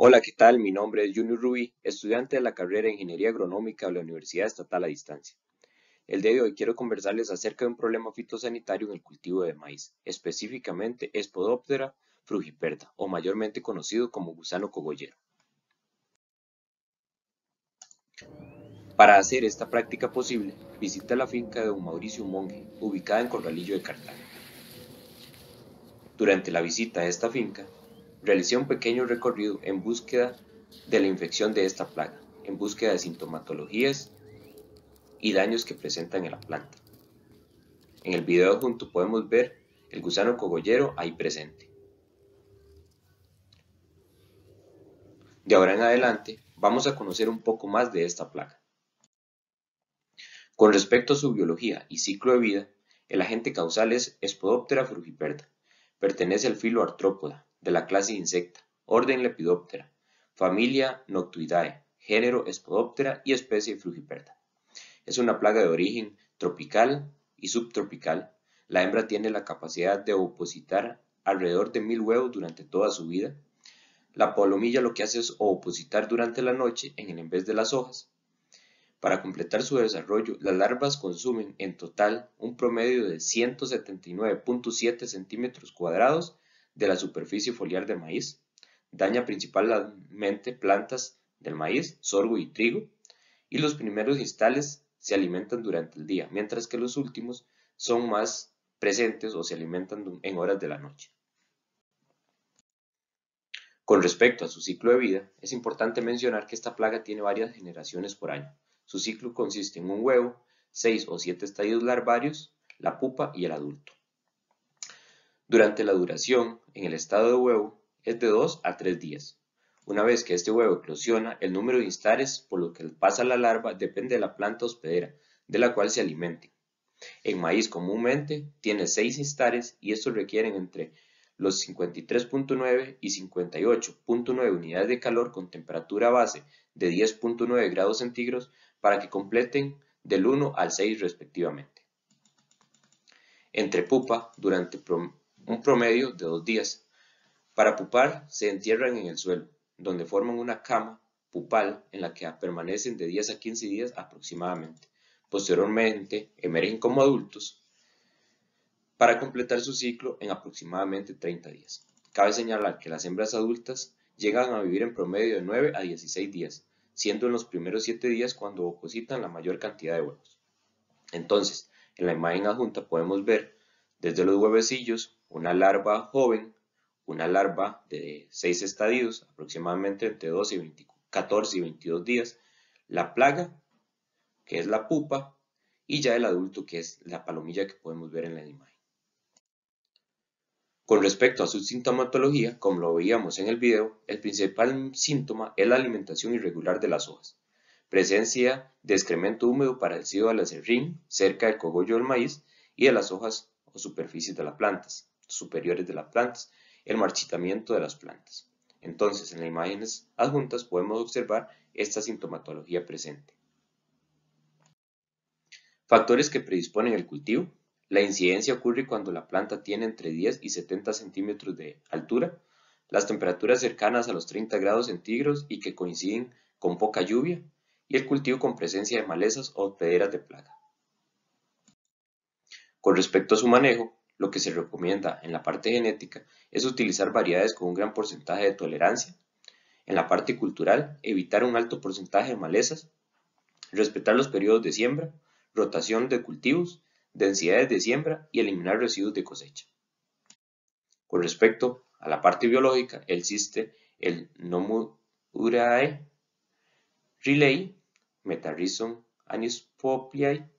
Hola, ¿qué tal? Mi nombre es Junior Rubí, estudiante de la carrera de Ingeniería Agronómica de la Universidad Estatal a Distancia. El día de hoy quiero conversarles acerca de un problema fitosanitario en el cultivo de maíz, específicamente Spodoptera frugiperda, o mayormente conocido como gusano cogollero. Para hacer esta práctica posible, visita la finca de don Mauricio Monge, ubicada en Corralillo de Cartagena. Durante la visita a esta finca, realicé un pequeño recorrido en búsqueda de la infección de esta plaga, en búsqueda de sintomatologías y daños que presentan en la planta. En el video junto podemos ver el gusano cogollero ahí presente. De ahora en adelante vamos a conocer un poco más de esta plaga. Con respecto a su biología y ciclo de vida, el agente causal es Spodoptera frugiperda. Pertenece al filo Artrópoda, de la clase Insecta, orden Lepidoptera, familia Noctuidae, género Espodoptera y especie Frugiperta. Es una plaga de origen tropical y subtropical. La hembra tiene la capacidad de opositar alrededor de mil huevos durante toda su vida. La polomilla lo que hace es opositar durante la noche en el vez de las hojas. Para completar su desarrollo, las larvas consumen en total un promedio de 179.7 centímetros cuadrados de la superficie foliar de maíz, daña principalmente plantas del maíz, sorgo y trigo, y los primeros instales se alimentan durante el día, mientras que los últimos son más presentes o se alimentan en horas de la noche. Con respecto a su ciclo de vida, es importante mencionar que esta plaga tiene varias generaciones por año. Su ciclo consiste en un huevo, seis o siete estadios larvarios, la pupa y el adulto. Durante la duración, en el estado de huevo, es de 2 a 3 días. Una vez que este huevo eclosiona, el número de instares por lo que pasa la larva depende de la planta hospedera de la cual se alimente. En maíz comúnmente tiene 6 instares y estos requieren entre los 53.9 y 58.9 unidades de calor con temperatura base de 10.9 grados centígrados para que completen del 1 al 6 respectivamente. Entre pupa, durante un promedio de dos días. Para pupar, se entierran en el suelo, donde forman una cama pupal en la que permanecen de 10 a 15 días aproximadamente. Posteriormente, emergen como adultos para completar su ciclo en aproximadamente 30 días. Cabe señalar que las hembras adultas llegan a vivir en promedio de 9 a 16 días, siendo en los primeros 7 días cuando depositan la mayor cantidad de huevos. Entonces, en la imagen adjunta podemos ver desde los huevecillos una larva joven, una larva de 6 estadios, aproximadamente entre 12 y 14 y 22 días, la plaga, que es la pupa, y ya el adulto, que es la palomilla que podemos ver en la imagen. Con respecto a su sintomatología, como lo veíamos en el video, el principal síntoma es la alimentación irregular de las hojas. Presencia de excremento húmedo parecido la acerrín cerca del cogollo del maíz y de las hojas o superficies de las plantas superiores de las plantas, el marchitamiento de las plantas. Entonces, en las imágenes adjuntas podemos observar esta sintomatología presente. Factores que predisponen el cultivo. La incidencia ocurre cuando la planta tiene entre 10 y 70 centímetros de altura, las temperaturas cercanas a los 30 grados centígrados y que coinciden con poca lluvia, y el cultivo con presencia de malezas o pederas de plaga. Con respecto a su manejo, lo que se recomienda en la parte genética es utilizar variedades con un gran porcentaje de tolerancia. En la parte cultural, evitar un alto porcentaje de malezas, respetar los periodos de siembra, rotación de cultivos, densidades de siembra y eliminar residuos de cosecha. Con respecto a la parte biológica, existe el Nomurae Relay, Metarhizum anispopliae,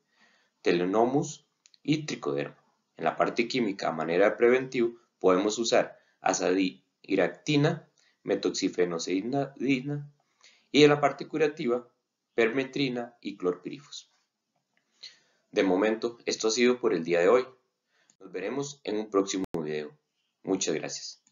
Telenomus y Tricoderma. En la parte química, a manera preventiva, podemos usar azadiractina, metoxifenoseidina y en la parte curativa, permetrina y clorpirifos. De momento, esto ha sido por el día de hoy. Nos veremos en un próximo video. Muchas gracias.